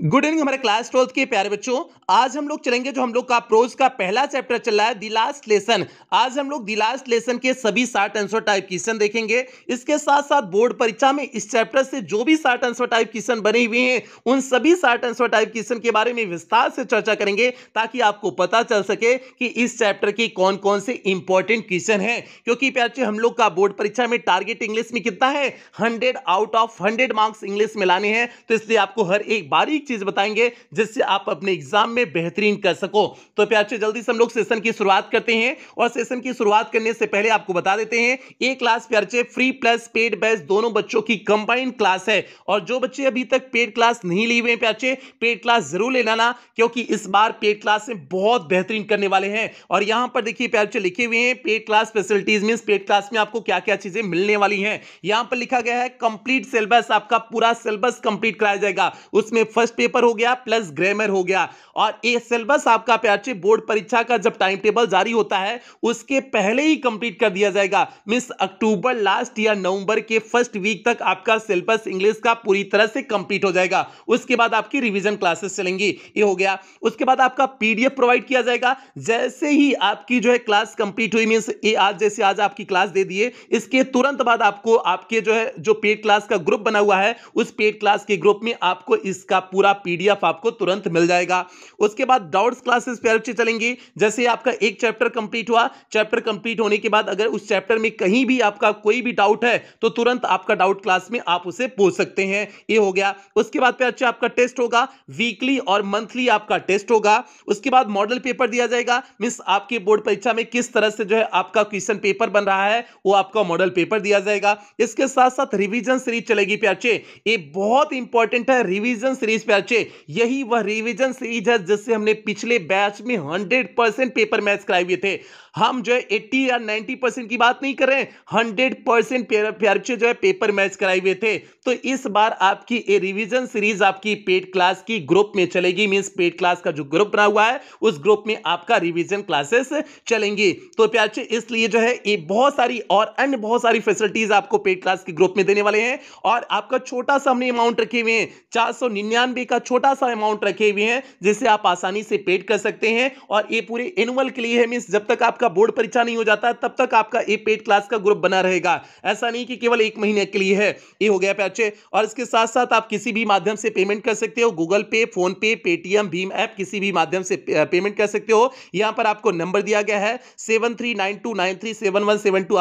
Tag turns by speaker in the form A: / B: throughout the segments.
A: Good evening हमारे class twelfth के प्यारे बच्चों आज हम लोग चलेंगे जो हम लोग का प्रोज का पहला चैप्टर चल रहा है दी लास्ट लेसन आज हम लोग दी लास्ट लेसन के सभी साठ आंसर टाइप क्वेश्चन देखेंगे इसके साथ साथ बोर्ड परीक्षा में इस चैप्टर से जो भी साठ आंसर टाइप क्वेश्चन बने हुए हैं उन सभी साठ आंसर टाइप क्वेश्चन के बारे में विस्तार से चर्चा करेंगे ताकि आपको पता चल सके कि इस चैप्टर के कौन कौन से इंपॉर्टेंट क्वेश्चन है क्योंकि प्याचे हम लोग का बोर्ड परीक्षा में टारगेट इंग्लिश में कितना है hundred out of hundred marks English में लाने हैं तो इसलिए आपको हर एक बारी चीज बताएंगे जिससे आप अपने एग्जाम में बेहतरीन कर सको तो प्याचे जल्दी से हम लोग सेशन की शुरुआत करते हैं और सेशन की शुरुआत करने से पहले आपको बता देते हैं ए क्लास प्याचे फ्री प्लस पेड बैच दोनों बच्चों की कंबाइंड क्लास है और जो बच्चे अभी तक पेड क्लास नहीं ली हुए प्याचे पेड क्लास जरूर ले लाना क्योंकि इस बार पेड क्लास में बहुत बेहतरीन करने वाले हैं और यहां पर देखिए प्याचे लिखे हुए हैं paid class facilities mean paid class में आपको क्या क्या चीजें मिलने वाली हैं यहां पर लिखा गया है कंप्लीट सिलेबस आपका पूरा सिलेबस कंप्लीट कराया जाएगा उसमें फर्स्ट पेपर हो गया प्लस ग्रामर हो गया और ये सिलेबस आपका प्याचे बोर्ड परीक्षा का जब टाइम टेबल जारी होता है उसके पहले ही कंप्लीट कर दिया जाएगा मिस अक्टूबर लास्ट या नवंबर के फर्स्ट वीक तक आपका सिलेबस इंग्लिश का पूरी तरह से कंप्लीट हो जाएगा उसके बाद आपकी रिविजन क्लासेस चलेंगी ये हो गया उसके बाद आपका पीडीएफ प्रोवाइड किया जाएगा जैसे ही आपकी जो है क्लास कंप्लीट हुई मीन्स ये आज जैसे आज आपकी क्लास दे दिए इसके तुरंत बाद आपको आपके जो है जो पेड क्लास का ग्रुप बना हुआ है उस पेड क्लास के ग्रुप में आपको इसका पूरा पूरा पीडीएफ आपको तुरंत मिल जाएगा उसके बाद डाउट्स क्लासेस पे बच्चे चलेंगी जैसे आपका एक चैप्टर कंप्लीट हुआ चैप्टर कंप्लीट होने के बाद अगर उस चैप्टर में कहीं भी आपका कोई भी डाउट है तो तुरंत आपका डाउट क्लास में आप उसे पूछ सकते हैं ये हो गया उसके बाद पे बच्चे अच्छा आपका टेस्ट होगा वीकली और मंथली आपका टेस्ट होगा उसके बाद मॉडल पेपर दिया जाएगा मीन्स आपके बोर्ड परीक्षा में किस तरह से जो है आपका क्वेश्चन पेपर बन रहा है वो आपका मॉडल पेपर दिया जाएगा इसके साथ साथ रिविजन सीरीज चलेगी प्याचे ये बहुत इंपॉर्टेंट है रिविजन सीरीज परिचय यही वह रिविजन सीरीज है जिससे हमने पिछले बैच में हंड्रेड परसेंट पेपर मैच कराए हुए थे हम जो है एट्टी या नाइन्टी परसेंट की बात नहीं कर रहे हंड्रेड परसेंट परीक्षा जो है पेपर मैच कराए हुए थे तो इस बार आपकी ए रिविजन सीरीज आपकी पेड क्लास की ग्रुप में चलेगी मीन्स पेड क्लास का जो ग्रुप बना हुआ है उस ग्रुप में आपका रिविजन क्लासेस चलेंगी तो प्यारे इसलिए जो है ये बहुत सारी और अन्य बहुत सारी फैसिलिटीज आपको पेड क्लास के ग्रुप में देने वाले हैं और आपका छोटा सा हमने अमाउंट रखे हुए हैं चार का छोटा सा अमाउंट रखे हुए हैं जिसे आप आसानी से पेड कर सकते हैं और ये पूरे एनुअल के लिए है मीन्स जब तक आप आपका बोर्ड परीक्षा नहीं हो जाता तब तक आपका ए पेड क्लास का ग्रुप बना रहेगा ऐसा नहीं कि केवल एक महीने के लिए है ये हो गया पैचे और इसके साथ साथ आप किसी भी माध्यम से पेमेंट कर सकते हो गूगल पे फोन पे पेटीएम भीम ऐप किसी भी माध्यम से पेमेंट कर सकते हो यहाँ पर आपको नंबर दिया गया है सेवन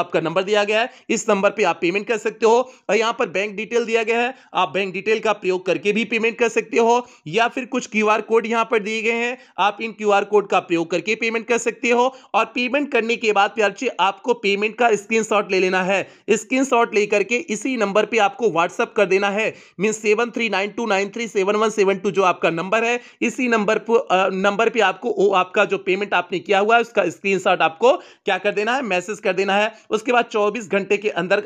A: आपका नंबर दिया गया है इस नंबर पर आप पेमेंट कर सकते हो और यहाँ पर बैंक डिटेल दिया गया है आप बैंक डिटेल का प्रयोग करके भी पेमेंट कर सकते हो या फिर कुछ क्यू कोड यहाँ पर दिए गए हैं आप इन क्यू कोड का प्रयोग करके पेमेंट कर सकते हो और पे पेमेंट करने के बाद प्यार्ची आपको पेमेंट का स्क्रीनशॉट ले लेना है स्क्रीनशॉट लेकर के इसी नंबर पे आपको व्हाट्सअप कर देना है mean seven three nine two nine three seven one seven two जो आपका नंबर है इसी नंबर पर नंबर पे आपको वो आपका जो पेमेंट आपने किया हुआ है उसका स्क्रीनशॉट आपको क्या कर देना है मैसेज कर देना है उसके बाद चौबीस घंटे के अंदर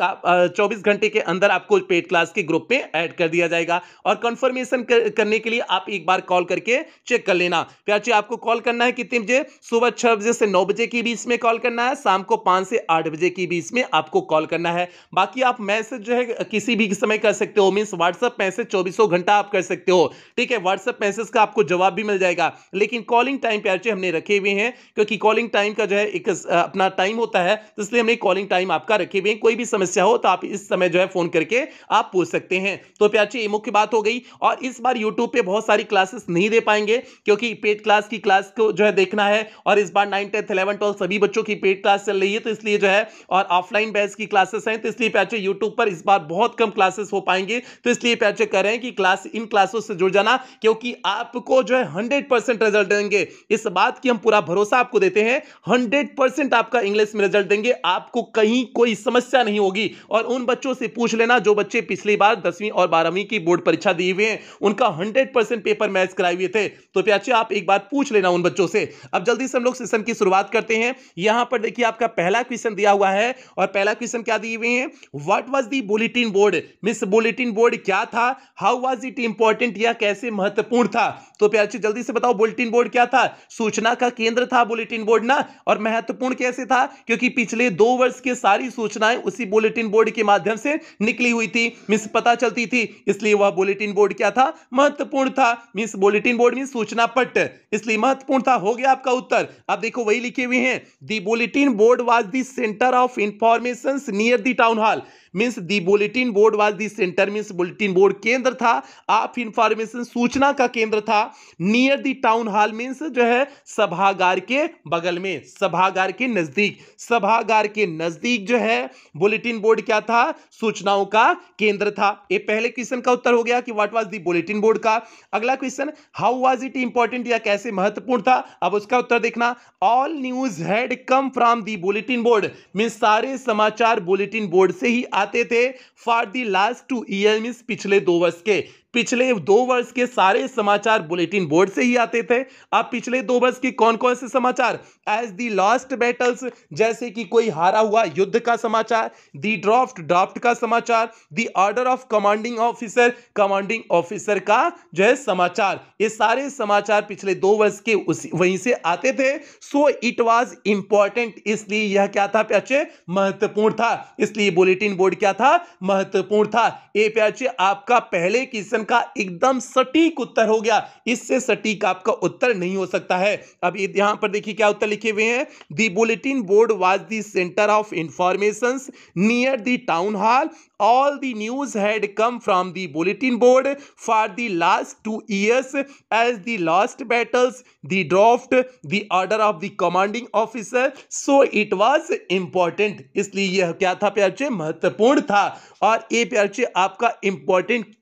A: चौबीस घंटे के अंदर आपको पेड क्लास के ग्रुप में एड कर दिया जाएगा और कंफर्मेशन करने के लिए आप एक बार कॉल करके चेक कर लेना प्यार्ची आपको कॉल करना है कितने बजे सुबह छह बजे से नौ बजे के बीच बीच में कॉल करना है शाम को पाँच से आठ बजे के बीच में आपको कॉल करना है बाकी आप मैसेज जो है किसी भी समय कर सकते हो मीन्स व्हाट्सअप मैसेज चौबीसों घंटा आप कर सकते हो ठीक है व्हाट्सअप मैसेज का आपको जवाब भी मिल जाएगा लेकिन कॉलिंग टाइम प्यारे हमने रखे हुए हैं क्योंकि कॉलिंग टाइम का जो है एक अपना टाइम होता है तो इसलिए हमने कॉलिंग टाइम आपका रखे हुए हैं कोई भी समस्या हो तो आप इस समय जो है फोन करके आप पूछ सकते हैं तो प्याची ये मुख्य बात हो गई और इस बार यूट्यूब पे बहुत सारी क्लासेस नहीं दे पाएंगे क्योंकि पेड क्लास की क्लास को जो है देखना है और इस बार नाइन टेंथ इलेवन ट्वेल्थ सभी बच्चों की पेड क्लास चल रही है तो इसलिए जो है और ऑफलाइन बैच की क्लासेस हैं तो इसलिए पैचे यूट्यूब पर इस बार बहुत कम क्लासेस हो पाएंगे तो इसलिए पैचे कह रहे हैं कि क्लास इन क्लासों से जुड़ जाना क्योंकि आपको जो है हंड्रेड रिजल्ट देंगे इस बात की हम पूरा भरोसा आपको देते हैं हंड्रेड आपका इंग्लिश में रिजल्ट देंगे आपको कहीं कोई समस्या नहीं होगी और उन बच्चों से पूछ लेना जो बच्चे पिछली बार दसवीं और बारहवीं की बोर्ड परीक्षा दिए हुए हैं उनका हंड्रेड पेपर मैच कराए हुए थे तो प्याचे आप एक बार पूछ लेना उन बच्चों से अब जल्दी से हम लोग सेशन की शुरुआत करते हैं यहां पर देखिए आपका पहला क्वेश्चन दिया हुआ है और पहला क्वेश्चन क्या दिए हुए हैं what was the bulletin board means bulletin board क्या था हाउ वाज इट इंपॉर्टेंट या कैसे महत्वपूर्ण था तो प्यारे जल्दी से बताओ बुलेटिन बोर्ड क्या था सूचना का केंद्र था बुलेटिन बोर्ड ना और महत्वपूर्ण कैसे था क्योंकि पिछले दो वर्ष की सारी सूचनाएं उसी बुलेटिन बोर्ड के माध्यम से निकली हुई थी मिस पता चलती थी इसलिए वह बुलेटिन बोर्ड क्या था महत्वपूर्ण था मिस बुलेटिन बोर्ड में सूचना पट्ट इसलिए महत्वपूर्ण था हो गया आपका उत्तर आप देखो वही लिखे हुए हैं the bulletin board was the center of informations near the town hall means the bulletin board was the centre means bulletin board केंद्र था ऑफ इंफॉर्मेशन सूचना का केंद्र था near the town hall means जो है सभागार के बगल में सभागार के नजदीक सभागार के नजदीक जो है बुलेटिन बोर्ड क्या था सूचनाओं का केंद्र था ये पहले क्वेश्चन का उत्तर हो गया कि what was the bulletin board का अगला question how was it important या कैसे महत्वपूर्ण था अब उसका उत्तर देखना all news had come from the bulletin board means सारे समाचार बुलेटिन बोर्ड से ही आ आते थे for the last two year means पिछले दो वर्ष के पिछले दो वर्ष के सारे समाचार बुलेटिन बोर्ड से ही आते थे अब पिछले दो वर्ष के कौन कौन से समाचार एज दी लास्ट बैटल्स जैसे कि कोई हारा हुआ युद्ध का समाचार दी ड्राफ्ट ड्राफ्ट का समाचार the order of commanding officer commanding officer का जो है समाचार ये सारे समाचार पिछले दो वर्ष के उसी वहीं से आते थे सो इट वॉज इंपॉर्टेंट इसलिए यह क्या था प्याचे महत्वपूर्ण था इसलिए बुलेटिन बोर्ड क्या था महत्वपूर्ण था ये प्याचे आपका पहले क्वेश्चन का एकदम सटीक उत्तर हो गया इससे सटीक आपका उत्तर नहीं हो सकता है अब यहां पर देखिए क्या उत्तर लिखे हुए हैं the bulletin board was the centre of information near the town hall all the news had come from the bulletin board for the last two years as the last battles the draft the order of the commanding officer so it was important इसलिए यह क्या था प्यारचे महत्वपूर्ण था और ये प्यारचे आपका important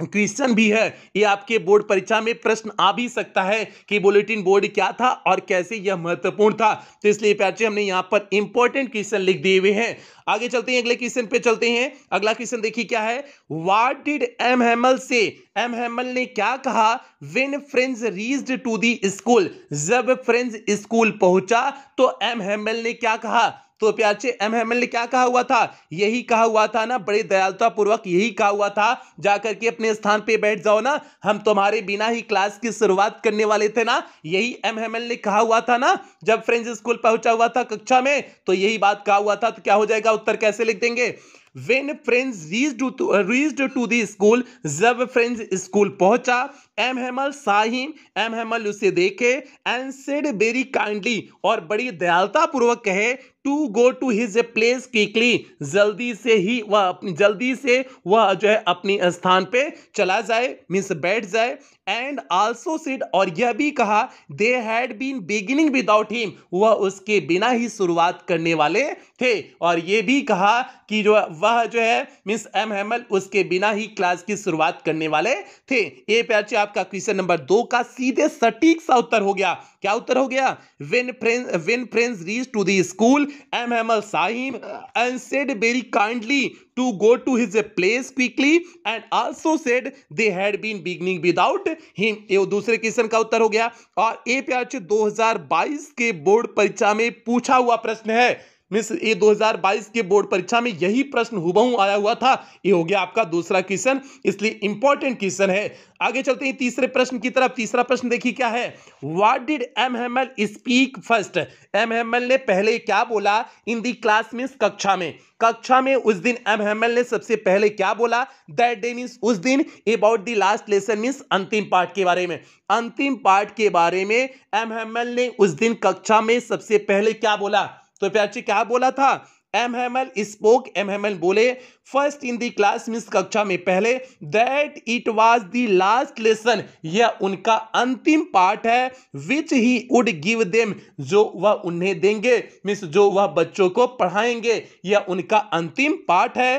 A: question भी है ये आपके बोर्ड परीक्षा में प्रश्न आ भी सकता है कि बुलेटिन बोर्ड क्या था और कैसे यह महत्वपूर्ण था तो इसलिए प्याचे हमने यहाँ पर इंपॉर्टेंट क्वेश्चन लिख दिए हुए हैं आगे चलते हैं अगले क्वेश्चन पे चलते हैं अगला क्वेश्चन देखिए क्या है what did M Hamel say M हेमल ने क्या कहा when friends reach to the school जब फ्रेंड्स स्कूल पहुंचा तो एम हेमल ने क्या कहा तो प्याचे एम हेमन ने क्या कहा हुआ था यही कहा हुआ था ना बड़े दयालुता पूर्वक यही कहा हुआ था जाकर के अपने स्थान पे बैठ जाओ ना हम तुम्हारे बिना ही क्लास की शुरुआत करने वाले थे ना यही एम हेमल ने कहा हुआ था ना जब फ्रेंच स्कूल पहुंचा हुआ था कक्षा में तो यही बात कहा हुआ था तो क्या हो जाएगा उत्तर कैसे लिख देंगे When friends reached to reached to the school, जब friends school पहुंचा M Hamel saw him M Hamel उसे देखे एंड सेड वेरी काइंडली और बड़ी दयालता पूर्वक कहे to go to his a place quickly जल्दी से ही वह अपनी जल्दी से वह जो है अपने स्थान पे चला जाए मीन्स बैठ जाए एंड आल्सो सिड और यह भी कहा they had been beginning without him वह उसके बिना ही शुरुआत करने वाले थे और ये भी कहा कि जो वह जो है मिस एम हेमल उसके बिना ही क्लास की शुरुआत करने वाले थे ये प्याचे आपका क्वेश्चन नंबर दो का सीधे सटीक सा उत्तर हो गया क्या उत्तर हो गया when friend when friends reach to the school M M L saw him and said very kindly to go to his a place quickly and also said they had been beginning without him ये दूसरे question का उत्तर हो गया और ए प्यार 2022 के board परीक्षा में पूछा हुआ प्रश्न है मिस ए 2022 के बोर्ड परीक्षा में यही प्रश्न हुबहू आया हुआ था ये हो गया आपका दूसरा क्वेश्चन इसलिए इंपॉर्टेंट क्वेश्चन है आगे चलते हैं तीसरे प्रश्न की तरफ तीसरा प्रश्न देखिए क्या है what did M M L speak first M M L ने पहले क्या बोला इन दी क्लास मीन्स कक्षा में कक्षा में उस दिन एम एम एल ने सबसे पहले क्या बोला दैट डे मीन्स उस दिन about the last lesson means अंतिम पार्ट के बारे में अंतिम पार्ट के बारे में एम एम एल ने उस दिन कक्षा में सबसे पहले क्या बोला तो प्याची क्या बोला था M M L spoke M M L बोले first in the class means कक्षा में पहले that it was the last lesson यह उनका अंतिम पार्ट है which he would give them जो वह उन्हें देंगे मीन्स जो वह बच्चों को पढ़ाएंगे यह उनका अंतिम पार्ट है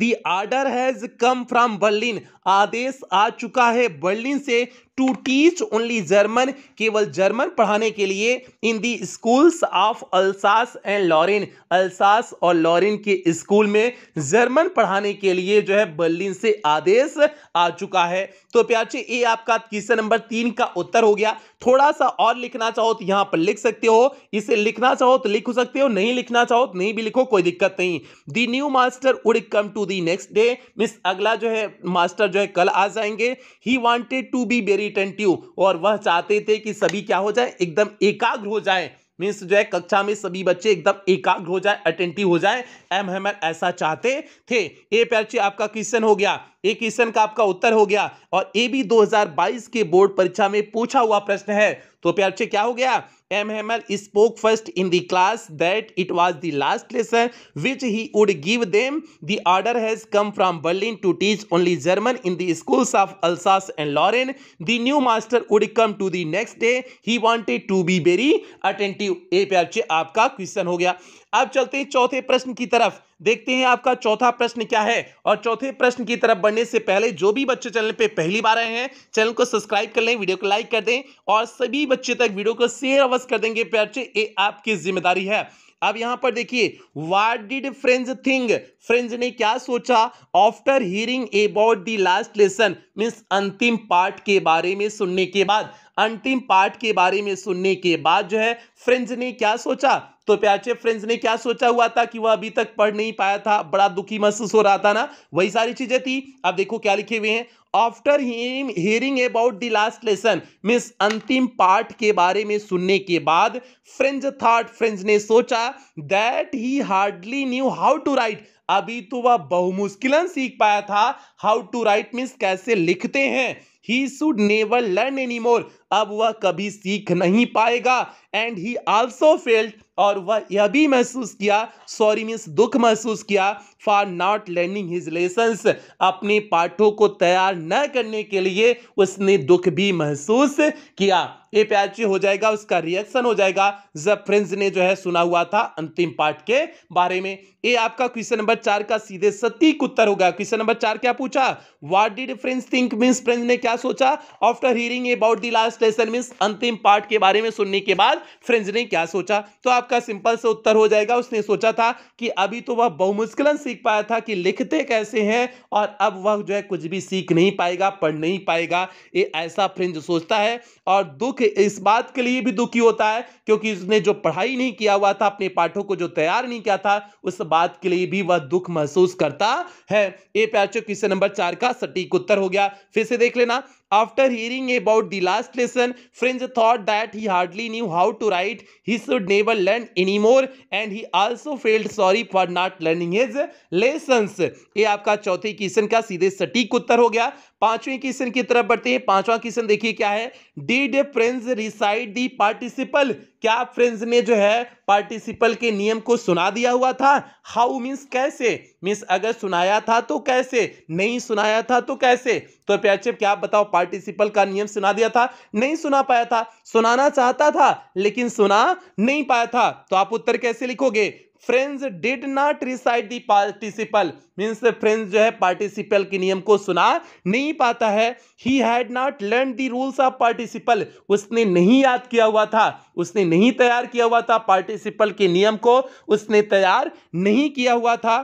A: The order has come from Berlin. आदेश आ चुका है बर्लिन से टू टीच ओनली जर्मन केवल जर्मन पढ़ाने के लिए in the schools of Alsace and Lorraine Alsace और लॉरिन के स्कूल में जर्मन पढ़ाने के लिए जो है बर्लिन से आदेश आ चुका है तो प्याचे ये आपका क्वेश्चन नंबर तीन का उत्तर हो गया थोड़ा सा और लिखना चाहो तो यहां पर लिख सकते हो इसे लिखना चाहो तो लिख सकते हो नहीं लिखना चाहो तो नहीं भी लिखो कोई दिक्कत नहीं the new master would come to the next day means अगला जो है मास्टर जो है कल आ जाएंगे he wanted to be very attentive और वह चाहते थे कि सभी क्या हो जाए एकदम एकाग्र हो जाए मीन्स जो है कक्षा में सभी बच्चे एकदम एकाग्र हो जाए अटेंटिव हो जाए एम हेमर ऐसा चाहते थे ए पैरचे आपका क्वेश्चन हो गया ए क्वेश्चन का आपका उत्तर हो गया और ए भी 2022 के बोर्ड परीक्षा में पूछा हुआ प्रश्न है तो प्यार से क्या हो गया M M L spoke first in the class that it was the last lesson which he would give them the order has come from Berlin to teach only German in the schools of Alsace and Lorraine the new master would come to the next day he wanted to be very attentive ए प्यार बच्चे आपका question हो गया अब चलते हैं चौथे प्रश्न की तरफ देखते हैं आपका चौथा प्रश्न क्या है और चौथे प्रश्न की तरफ बढ़ने से पहले जो भी बच्चे चैनल पे पहली बार आए हैं चैनल को सब्सक्राइब कर लें वीडियो को लाइक कर दें और सभी बच्चे तक वीडियो को शेयर अवश्य कर देंगे प्यारे ये आपकी जिम्मेदारी है अब यहां पर देखिए वाट डिड फ्रेंज थिंग फ्रेंज ने क्या सोचा after hearing about the last lesson means अंतिम पार्ट के बारे में सुनने के बाद अंतिम पार्ट के बारे में सुनने के बाद जो है फ्रेंड्स ने क्या सोचा तो प्याचे फ्रेंड्स ने क्या सोचा हुआ था कि वह अभी तक पढ़ नहीं पाया था बड़ा दुखी महसूस हो रहा था ना वही सारी चीजें थी अब देखो क्या लिखे हुए हैं after hearing about the last lesson means अंतिम पार्ट के बारे में सुनने के बाद फ्रेंज थॉट फ्रेंज ने सोचा that he hardly knew how to write अभी तो वह बहुमुश्किलन सीख पाया था हाउ टू राइट मीन्स कैसे लिखते हैं he should never learn any more अब वह कभी सीख नहीं पाएगा एंड ही आल्सो फेल्ड और वह यह भी महसूस किया सॉरी मीन्स दुख महसूस किया for not learning his lessons अपने पाठों को तैयार न करने के लिए उसने दुख भी महसूस किया ये प्याची हो जाएगा उसका रिएक्शन हो जाएगा जब फ्रेंड्स ने जो है सुना हुआ था अंतिम पाठ के बारे में ये आपका क्वेश्चन नंबर चार का सीधे सटीक उत्तर होगा क्वेश्चन नंबर चार क्या पूछा what did friends think means friends ने क्या सोचा after hearing about the last lesson means अंतिम पार्ट के बारे में सुनने के बाद फ्रेंज ने क्या सोचा तो आपका सिंपल से उत्तर हो जाएगा उसने सोचा था कि अभी तो वह बहुमुश्किलन सीख पाया था कि लिखते कैसे हैं और अब वह जो है कुछ भी सीख नहीं पाएगा पढ़ नहीं पाएगा ये ऐसा फ्रेंज सोचता है और दुख इस बात के लिए भी दुखी होता है क्योंकि उसने जो पढ़ाई नहीं किया हुआ था अपने पाठों को जो तैयार नहीं किया था उस बात के लिए भी वह दुख महसूस करता है ये प्याचो क्वेश्चन नंबर चार का सटीक उत्तर हो गया फिर से देख लेना After hearing about the last lesson, French thought that he hardly knew how to write. He should never learn anymore and he also felt sorry for not learning his lessons. ये आपका चौथे क्वेश्चन का सीधे सटीक उत्तर हो गया पांचवें question की तरफ बढ़ते हैं पांचवा क्वेश्चन देखिए क्या है did friends recite the participle क्या फ्रेंड्स ने जो है पार्टिसिपल के नियम को सुना दिया हुआ था हाउ मीन्स कैसे मीन्स अगर सुनाया था तो कैसे नहीं सुनाया था तो कैसे तो प्याचे क्या आप बताओ पार्टिसिपल का नियम सुना दिया था नहीं सुना पाया था सुनाना चाहता था लेकिन सुना नहीं पाया था तो आप उत्तर कैसे लिखोगे friends did not recite the participle means friends जो है पार्टिसिपल के नियम को सुना नहीं पाता है he had not learn the rules of participle उसने नहीं याद किया हुआ था उसने नहीं तैयार किया हुआ था पार्टिसिपल के नियम को उसने तैयार नहीं किया हुआ था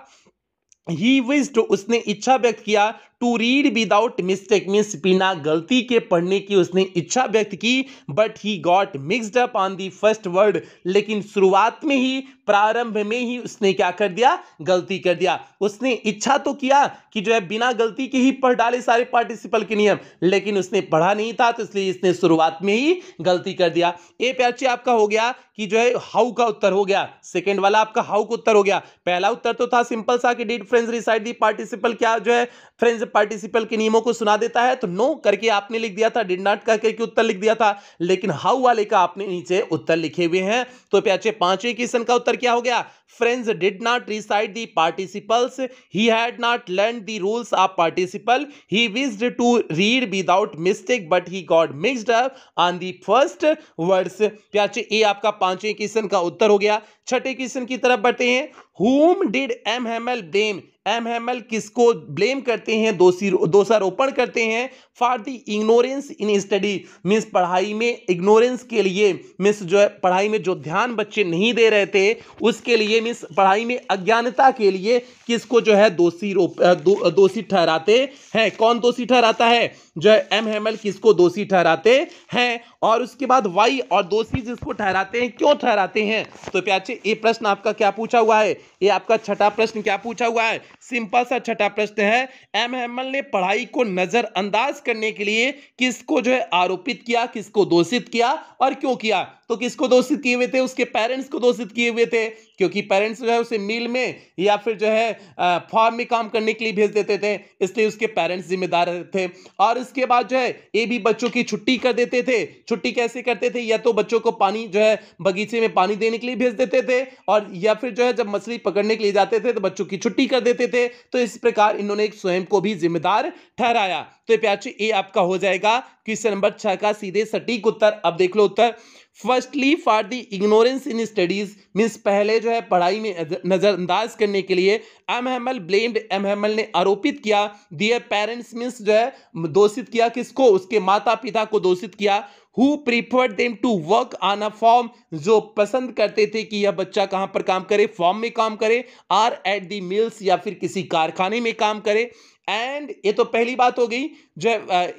A: ही विज्ड उसने इच्छा व्यक्त किया to read without mistake means बिना गलती के पढ़ने की उसने इच्छा व्यक्त की but he got mixed up on the first word लेकिन शुरुआत में ही प्रारंभ में ही उसने क्या कर दिया गलती कर दिया उसने इच्छा तो किया कि जो है बिना गलती के ही पढ़ डाले सारे पार्टिसिपल के नियम लेकिन उसने पढ़ा नहीं था तो इसलिए इसने शुरुआत में ही गलती कर दिया ए पैचे आपका हो गया कि जो है हाउ का उत्तर हो गया सेकेंड वाला आपका हाउ का उत्तर हो गया पहला उत्तर तो था सिंपल सा कि did friends recite the participle क्या जो है फ्रेंड्स पार्टिसिपल के नियमों को सुना देता है तो नो करके आपने लिख दिया था डिड नॉट करके उत्तर लिख दिया था लेकिन हाउ वाले का आपने नीचे उत्तर लिखे हुए हैं तो प्याचे पांचवें क्वेश्चन का उत्तर क्या हो गया friends did not recite the participles he had not learn the rules of participle he wished to read without mistake but he got mixed up on the first words प्याचे ए आपका पांचवें क्वेश्चन का उत्तर हो गया छठे क्वेश्चन की तरफ बढ़ते हैं whom did M L blame M M L किसको ब्लेम करते हैं दोषी दोषारोपण करते हैं for the ignorance in study means पढ़ाई में इग्नोरेंस के लिए मीन्स जो है पढ़ाई में जो ध्यान बच्चे नहीं दे रहे थे उसके लिए मीन्स पढ़ाई में अज्ञानता के लिए किसको जो है दोषी दो, दोषी ठहराते हैं कौन दोषी ठहराता है जो है एम किसको दोषी ठहराते हैं और उसके बाद वाई और दोषी जिसको ठहराते हैं क्यों ठहराते हैं तो प्याचे ये प्रश्न आपका क्या पूछा हुआ है ये आपका छठा प्रश्न क्या पूछा हुआ है सिंपल सा छठा प्रश्न है एम हेमल ने पढ़ाई को नजरअंदाज करने के लिए किसको जो है आरोपित किया किसको दोषित किया और क्यों किया तो किसको दोषित किए हुए थे उसके पेरेंट्स को दोषित किए हुए थे क्योंकि पेरेंट्स जो है उसे मिल में या फिर जो है फॉर्म में काम करने के लिए भेज देते थे इसलिए उसके पेरेंट्स जिम्मेदार थे और इसके बाद जो है ये भी बच्चों की छुट्टी कर देते थे छुट्टी कैसे करते थे या तो बच्चों को पानी जो है बगीचे में पानी देने के लिए भेज देते थे और या फिर जो है जब मछली पकड़ने के लिए जाते थे तो बच्चों की छुट्टी कर देते थे थे तो इस प्रकार इन्होंने एक स्वयं को भी जिम्मेदार ठहराया तो प्याचो ए आपका हो जाएगा क्वेश्चन नंबर छह का सीधे सटीक उत्तर अब देख लो उत्तर firstly for the ignorance in studies means पहले जो है पढ़ाई में नज़रअंदाज करने के लिए M M L blamed M M L ने आरोपित किया दियर पेरेंट्स मीन्स जो है दोषित किया किसको उसके माता पिता को दोषित किया who preferred them to work on a farm जो पसंद करते थे कि यह बच्चा कहाँ पर काम करे फॉर्म में काम करे आर एट दी मिल्स या फिर किसी कारखाने में काम करे एंड ये तो पहली बात हो गई जो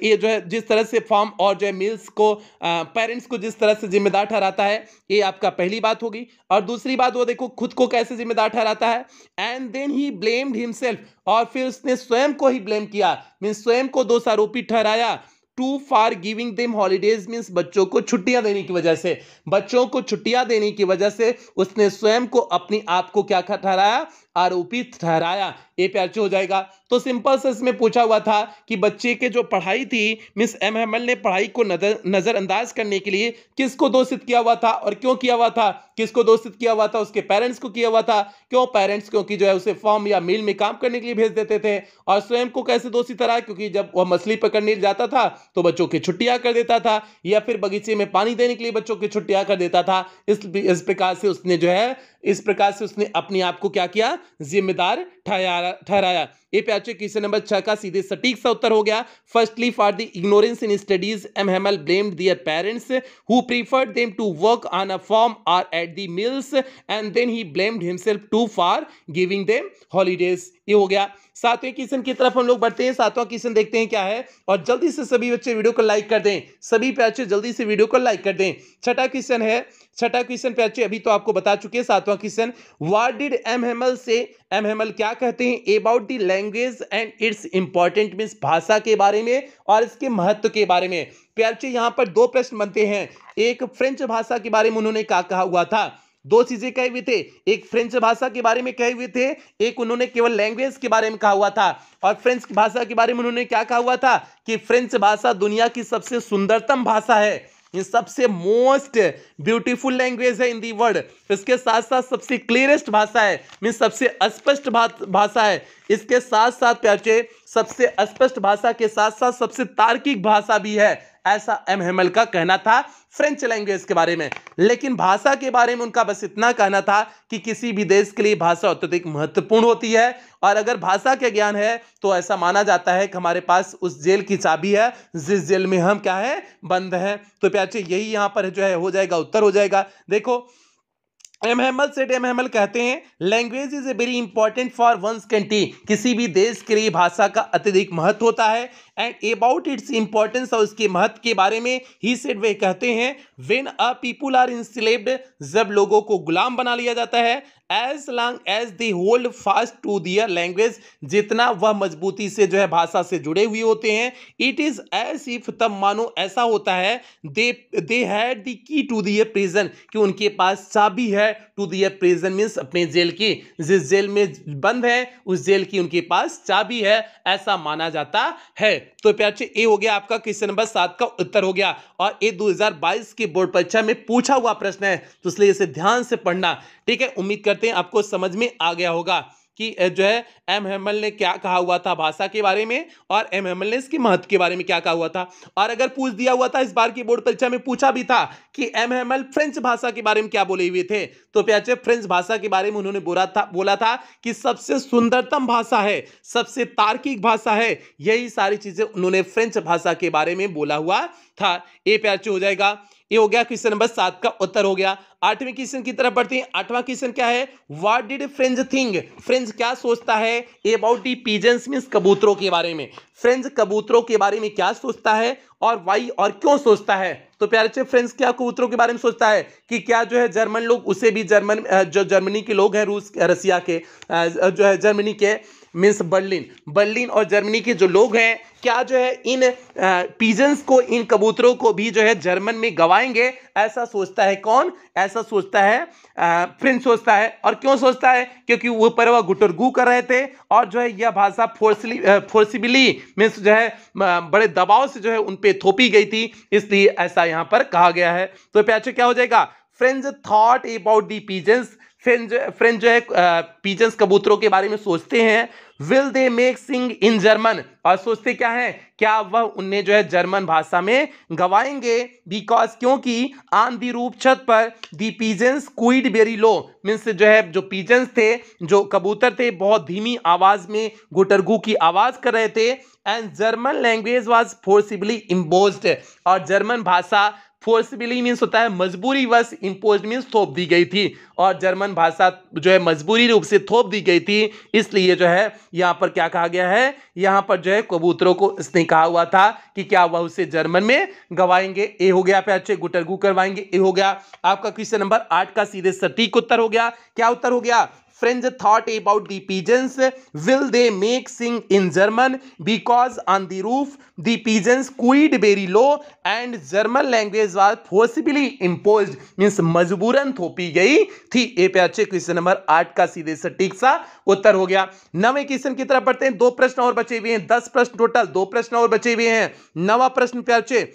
A: ये जो है जिस तरह से फॉर्म और जो है मिल्स को पेरेंट्स को जिस तरह से जिम्मेदार ठहराता है ये आपका पहली बात होगी और दूसरी बात वो देखो खुद को कैसे जिम्मेदार ठहराता है and then he blamed himself और फिर उसने स्वयं को ही ब्लेम किया मीन स्वयं को दोषारोपी ठहराया to for giving them holidays means बच्चों को छुट्टियां देने की वजह से बच्चों को छुट्टियां देने की वजह से उसने स्वयं को अपनी आप को क्या ठहराया आरोपी ठहराया ए आर हो जाएगा तो सिंपल से इसमें पूछा हुआ था कि बच्चे के जो पढ़ाई थी मिस एम हेमल ने पढ़ाई को नजर नज़रअंदाज करने के लिए किसको दोषित किया हुआ था और क्यों किया हुआ था किसको दोषित किया हुआ था उसके पेरेंट्स को किया हुआ था क्यों पेरेंट्स क्योंकि जो है उसे फॉर्म या मेल में काम करने के लिए भेज देते थे और स्वयं को कैसे दोषी तरह क्योंकि जब वह मछली पकड़ने जाता था तो बच्चों की छुट्टियाँ कर देता था या फिर बगीचे में पानी देने के लिए बच्चों की छुट्टियाँ कर देता था इस प्रकार से उसने जो है इस प्रकार से उसने अपने आप को क्या किया जिम्मेदार ठहराया ए ये प्याचे क्वेश्चन नंबर छह का सीधे सटीक सा उत्तर हो गया firstly for the ignorance in studies M Hamel blamed their parents who preferred them to work on a farm or at the mills and then he blamed himself to for giving them holidays ये हो गया सातवें question की तरफ हम लोग बढ़ते हैं सातवां क्वेश्चन देखते हैं क्या है और जल्दी से सभी बच्चे वीडियो को लाइक कर दें सभी प्याचे जल्दी से वीडियो को लाइक कर दें छठा क्वेश्चन है छठा क्वेश्चन प्याचे अभी तो आपको बता चुके हैं सातवां question what did M Hamel say M Hamel क्या कहते हैं about the language and its important means भाषा के बारे में और इसके महत्व के बारे में प्यारे यहाँ पर दो प्रश्न बनते हैं एक फ्रेंच भाषा के बारे में उन्होंने क्या कहा हुआ था दो चीजें कहे हुए थे एक फ्रेंच भाषा के बारे में कहे हुए थे एक उन्होंने केवल लैंग्वेज के बारे में कहा हुआ था और फ्रेंच भाषा के बारे में उन्होंने क्या कहा हुआ था कि फ्रेंच भाषा दुनिया की सबसे सुंदरतम भाषा है ये सबसे मोस्ट ब्यूटीफुल लैंग्वेज है इन दी वर्ल्ड इसके साथ साथ सबसे क्लियरेस्ट भाषा है मीन सबसे स्पष्ट भाषा है इसके साथ साथ प्याचे सबसे स्पष्ट भाषा के साथ साथ सबसे तार्किक भाषा भी है ऐसा एम हेमल का कहना था फ्रेंच लैंग्वेज के बारे में लेकिन भाषा के बारे में उनका बस इतना कहना था कि किसी भी देश के लिए भाषा अत्यधिक महत्वपूर्ण होती है और अगर भाषा का ज्ञान है तो ऐसा माना जाता है कि हमारे पास उस जेल की चाबी है जिस जेल में हम क्या है बंद हैं तो प्याचे यही यहाँ पर जो है हो जाएगा उत्तर हो जाएगा देखो एमहेमल सेट एमहेमल कहते हैं language is a very important for one's country किसी भी देश के लिए भाषा का अत्यधिक महत्व होता है एंड अबाउट इट्स इंपॉर्टेंस और उसके महत्व के बारे में ही सेड वे कहते हैं when a people are enslaved जब लोगों को गुलाम बना लिया जाता है as long as they hold fast to their language जितना वह मजबूती से जो है भाषा से जुड़े हुए होते हैं इट इज एज इफ तब मानो ऐसा होता है they they had the key to their prison कि उनके पास चाबी है टू दियर प्रिजन मीन्स अपने जेल की जिस जेल में बंद है उस जेल की उनके पास चाबी है ऐसा माना जाता है तो प्याचे ए हो गया आपका क्वेश्चन नंबर सात का उत्तर हो गया और ए 2022 की बोर्ड परीक्षा में पूछा हुआ प्रश्न है तो इसलिए इसे ध्यान से पढ़ना ठीक है उम्मीद करते हैं आपको समझ में आ गया होगा कि जो है एम हेमल ने क्या कहा हुआ था भाषा के बारे में और एम हेमल ने इसके महत्व के बारे में क्या कहा हुआ था और अगर पूछ दिया हुआ था इस बार की बोर्ड परीक्षा में पूछा भी था कि एम हेमल फ्रेंच भाषा के बारे में क्या बोले हुए थे तो प्याचे फ्रेंच भाषा के बारे में उन्होंने बोला था बोला था कि सबसे सुंदरतम भाषा है सबसे तार्किक भाषा है यही सारी चीजें उन्होंने फ्रेंच भाषा के बारे में बोला हुआ था ए प्याचे हो जाएगा ये हो गया क्वेश्चन नंबर सात का उत्तर हो गया आठवें क्वेश्चन की तरफ बढ़ते हैं आठवां क्वेश्चन क्या है वाट डिड फ्रेंज थिंग फ्रेंज क्या सोचता है अबाउट दी पीजेंस मीन कबूतरों के बारे में फ्रेंज कबूतरों के बारे में क्या सोचता है और वाई और क्यों सोचता है तो प्यारे अच्छे फ्रेंड्स क्या कबूतरों के बारे में सोचता है कि क्या जो है जर्मन लोग उसे भी जर्मन जो जर्मनी के लोग हैं रूस रसिया के जो है जर्मनी के मीन्स बर्लिन बर्लिन और जर्मनी के जो लोग हैं क्या जो है इन पीजन्स को इन कबूतरों को भी जो है जर्मन में गवाएंगे ऐसा सोचता है कौन ऐसा सोचता है प्रिंस सोचता है और क्यों सोचता है क्योंकि पर वह गुटरगू कर रहे थे और जो है यह भाषा फोर्सली फोर्सिबली मीन्स जो है बड़े दबाव से जो है उन पर थोपी गई थी इसलिए ऐसा यहाँ पर कहा गया है तो प्याचो क्या हो जाएगा friends thought about the pigeons friend friend जो है पीजन्स कबूतरों के बारे में सोचते हैं will they make sing in German और सोचते क्या है क्या वह उन्हें जो है जर्मन भाषा में गवाएंगे बिकॉज क्योंकि आन दी रूप छत पर the pigeons cooed very low means जो है जो पीजेंस थे जो कबूतर थे बहुत धीमी आवाज में गुटरगू की आवाज कर रहे थे and German language was forcibly imposed और जर्मन भाषा फोर्सबिली मीन्स होता है मजबूरी वश इम्पोज मीन्स थोप दी गई थी और जर्मन भाषा जो है मजबूरी रूप से थोप दी गई थी इसलिए जो है यहाँ पर क्या कहा गया है यहाँ पर जो है कबूतरों को इसने कहा हुआ था कि क्या वह उसे जर्मन में गवाएंगे ए हो गया फिर अच्छे गुटरगू करवाएंगे ए हो गया आपका क्वेश्चन नंबर आठ का सीधे सटीक उत्तर हो गया क्या उत्तर हो गया Franz thought about the pigeons will they make sing in German because on the roof the pigeons cooed very low and German language was forcibly imposed means मजबूरन थोपी गई थी ए पे अच्छे क्वेश्चन नंबर आठ का सीधे सटीक सा उत्तर हो गया नवे क्वेश्चन की तरफ बढ़ते हैं दो प्रश्न और बचे हुए हैं दस प्रश्न टोटल दो प्रश्न और बचे हुए हैं नवा प्रश्न पे अच्छे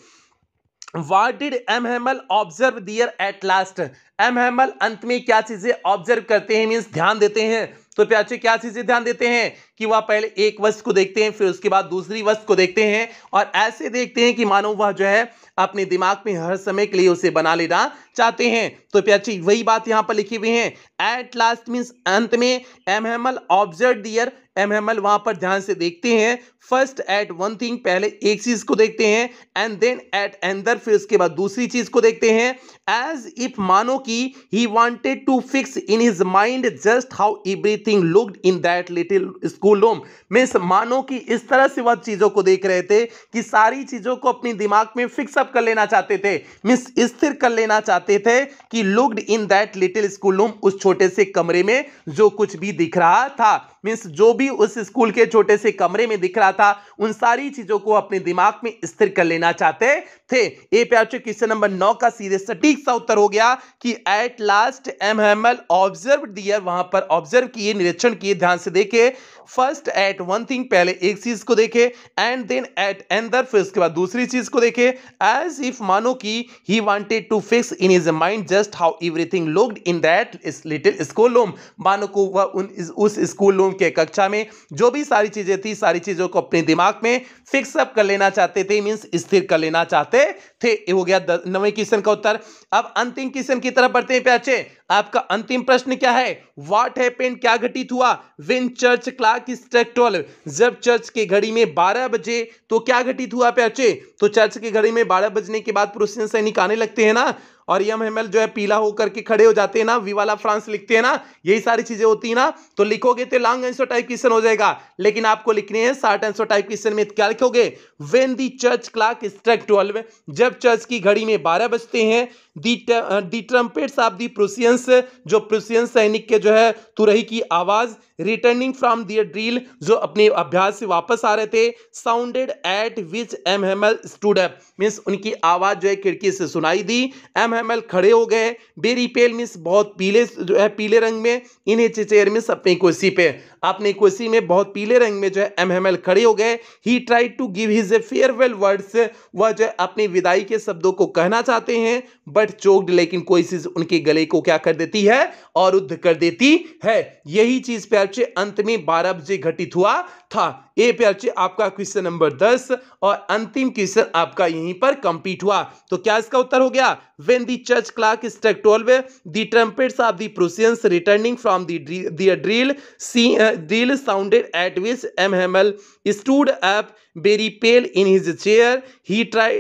A: what did M Hamel observe there at last M Hamel अंत में क्या चीजें ऑब्जर्व करते हैं मीन्स ध्यान देते हैं तो प्याचे क्या चीजें ध्यान देते हैं कि वह पहले एक वस्तु को देखते हैं फिर उसके बाद दूसरी वस्तु को देखते हैं और ऐसे देखते हैं कि मानो वह जो है अपने दिमाग में हर समय के लिए उसे बना लेना चाहते हैं तो प्याची वही बात यहां पर लिखी हुई है एट लास्ट मीन्स अंत में M M L observe there M M L वहां पर ध्यान से देखते हैं फर्स्ट एट वन थिंग पहले एक चीज को देखते हैं एंड देन एट एंदर फिर उसके बाद दूसरी चीज को देखते हैं एज इफ मानो कि he wanted to fix in his mind just how everything looked in that little school room means मानो कि इस तरह से वह चीजों को देख रहे थे कि सारी चीजों को अपने दिमाग में फिक्सअप कर लेना चाहते थे मीन्स स्थिर कर लेना चाहते बताते थे कि looked in that little school room उस छोटे से कमरे में जो कुछ भी दिख रहा था मीन्स जो भी उस स्कूल के छोटे से कमरे में दिख रहा था उन सारी चीजों को अपने दिमाग में स्थिर कर लेना चाहते थे ए प्याचो क्वेश्चन नंबर नौ का सीधे सटीक सा उत्तर हो गया कि at last M M L observe there वहां पर ऑब्जर्व किए निरीक्षण किए ध्यान से देखे फर्स्ट एट वन थिंग पहले एक चीज को देखे एंड देन एट एंडर फिर उसके बाद दूसरी चीज को देखे एज इफ मानो कि he wanted to fix in his mind just how everything looked in that little school room मानो को वह उस स्कूल रूम जून के कक्षा में जो भी सारी चीज़ें थी सारी चीज़ों को अपने दिमाग में फिक्सअप कर लेना चाहते थे मीन्स स्थिर कर लेना चाहते थे हो गया नवे क्वेश्चन का उत्तर अब अंतिम क्वेश्चन की तरफ बढ़ते हैं प्याचे आपका अंतिम प्रश्न क्या है वाट हैपेंड क्या घटित हुआ when church clock is twelve जब चर्च के घड़ी में बारह बजे तो क्या घटित हुआ प्याचे तो चर्च की घड़ी में बारह बजने के बाद प्रोसियन सैनिक आने लगते हैं ना और यम हेमल जो है पीला होकर के खड़े हो जाते हैं ना विवाला फ्रांस लिखते हैं ना यही सारी चीजें होती है ना तो लिखोगे तो लॉन्ग आंसर टाइप क्वेश्चन हो जाएगा लेकिन आपको लिखने हैं शार्ट आंसर टाइप क्वेश्चन में क्या लिखोगे when the church clock struck twelve जब चर्च की घड़ी में बारह बजते हैं the trumpets of the Prussians prince जो प्रसियन सैनिक के जो है तुरही की आवाज रिटर्निंग फ्रॉम दियर ड्रील जो अपने अभ्यास से वापस आ रहे थे sounded at which M M L stood means उनकी आवाज जो है खिड़की से सुनाई दी एम एम एल खड़े हो गए बेरी पेल मीन्स बहुत पीले जो है पीले रंग में इन्हें चिचेर मीन्स अपनी कुर्सी पे अपने कुर्सी में बहुत पीले रंग में जो है एम एम एल खड़े हो गए he try to give his a farewell words वह जो है अपनी विदाई के शब्दों को कहना चाहते हैं बट चोक्ड लेकिन कोई चीज उनके गले को क्या कर देती है और उद्ध कर देती है यही चीज प्यार्चे अंत में बारह बजे घटित हुआ था ए प्यार्चे आपका क्वेश्चन नंबर दस और अंतिम क्वेश्चन आपका यहीं पर कंप्लीट हुआ तो क्या इसका उत्तर हो गया when the church clock struck twelve the trumpets of the procession returning from the drill see drill sounded at which M M L stood up very pale in his chair he tried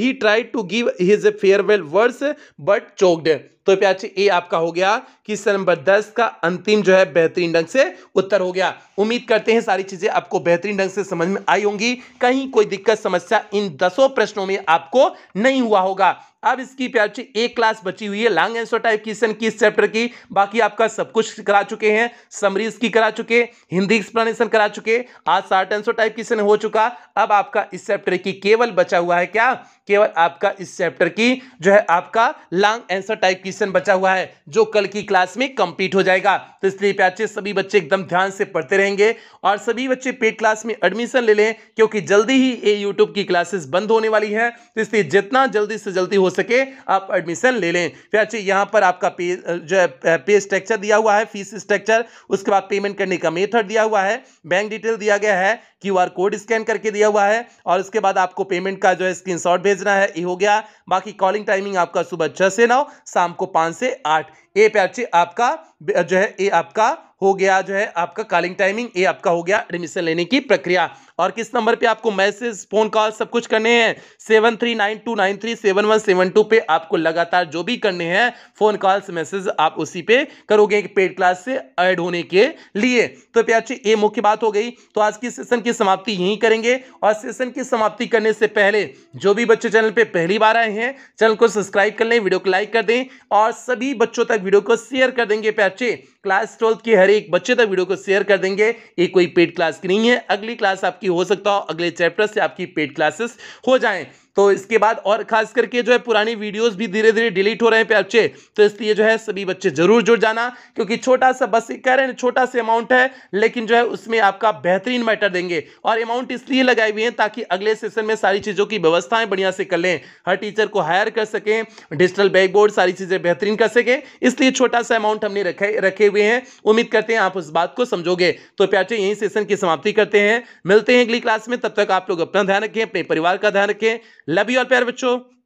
A: he uh, to give his farewell his but choked to प्याची ए आपका हो गया question number दस का अंतिम जो है बेहतरीन ढंग से उत्तर हो गया उम्मीद करते हैं सारी चीजें आपको बेहतरीन ढंग से समझ में आई होंगी कहीं कोई दिक्कत समस्या इन दसों प्रश्नों में आपको नहीं हुआ होगा अब इसकी प्याची एक क्लास बची हुई है लॉन्ग एंसर टाइप क्वेश्चन की इस चैप्टर की बाकी आपका सब कुछ करा चुके हैं समरीज की करा चुके हिंदी एक्सप्लेनेशन करा चुके आज शार्ट एंसर टाइप क्वेश्चन हो चुका अब आपका इस चैप्टर की केवल बचा हुआ है क्या केवल आपका इस चैप्टर की जो है आपका लॉन्ग आंसर टाइप क्वेश्चन बचा हुआ है जो कल की क्लास में कंप्लीट हो जाएगा तो इसलिए प्याचे सभी बच्चे एकदम ध्यान से पढ़ते रहेंगे और सभी बच्चे पेड क्लास में एडमिशन ले लें क्योंकि जल्दी ही ये यूट्यूब की क्लासेस बंद होने वाली है तो इसलिए जितना जल्दी से जल्दी हो सके आप एडमिशन ले लें प्याचे यहाँ पर आपका पे जो है पे स्ट्रक्चर दिया हुआ है फीस स्ट्रक्चर उसके बाद पेमेंट करने का मेथड दिया हुआ है बैंक डिटेल दिया गया है क्यू कोड स्कैन करके दिया हुआ है और उसके बाद आपको पेमेंट का जो है स्क्रीन भेज भेजना है ये हो गया बाकी कॉलिंग टाइमिंग आपका सुबह छह से नौ शाम को पांच से आठ ए प्याची आपका जो है ए आपका हो गया जो है आपका कॉलिंग टाइमिंग ए आपका हो गया एडमिशन लेने की प्रक्रिया और किस नंबर पे आपको मैसेज फोन कॉल सब कुछ करने हैं seven three nine two nine three seven one seven two पे आपको लगातार जो भी करने हैं फोन कॉल्स मैसेज आप उसी पे करोगे पेड क्लास से ऐड होने के लिए तो प्याची ये मुख्य बात हो गई तो आज की सेशन की समाप्ति यही करेंगे और सेशन की समाप्ति करने से पहले जो भी बच्चे चैनल पर पहली बार आए हैं चैनल को सब्सक्राइब कर लें वीडियो को लाइक कर दें और सभी बच्चों तक वीडियो को शेयर कर देंगे प्याचे क्लास ट्वेल्थ के हर एक बच्चे तक वीडियो को शेयर कर देंगे ये कोई पेड क्लास की नहीं है अगली क्लास आपकी हो सकता हो अगले चैप्टर से आपकी पेड क्लासेस हो जाएं तो इसके बाद और खास करके जो है पुरानी वीडियोस भी धीरे धीरे डिलीट हो रहे हैं पे बच्चे तो इसलिए जो है सभी बच्चे जरूर जुड़ जाना क्योंकि छोटा सा बस कह रहे हैं छोटा सा अमाउंट है लेकिन जो है उसमें आपका बेहतरीन मैटर देंगे और अमाउंट इसलिए लगाए हुए हैं ताकि अगले सेशन में सारी चीज़ों की व्यवस्थाएं बढ़िया से कर लें हर टीचर को हायर कर सकें डिजिटल बैकबोर्ड सारी चीज़ें बेहतरीन कर सकें इसलिए छोटा सा अमाउंट हमने रखे रखे हुए हैं उम्मीद करते हैं आप उस बात को समझोगे तो प्याचे यही सेशन की समाप्ति करते हैं मिलते हैं अगली क्लास में तब तक आप लोग अपना ध्यान रखें अपने परिवार का ध्यान रखें लव यू और प्यार बच्चों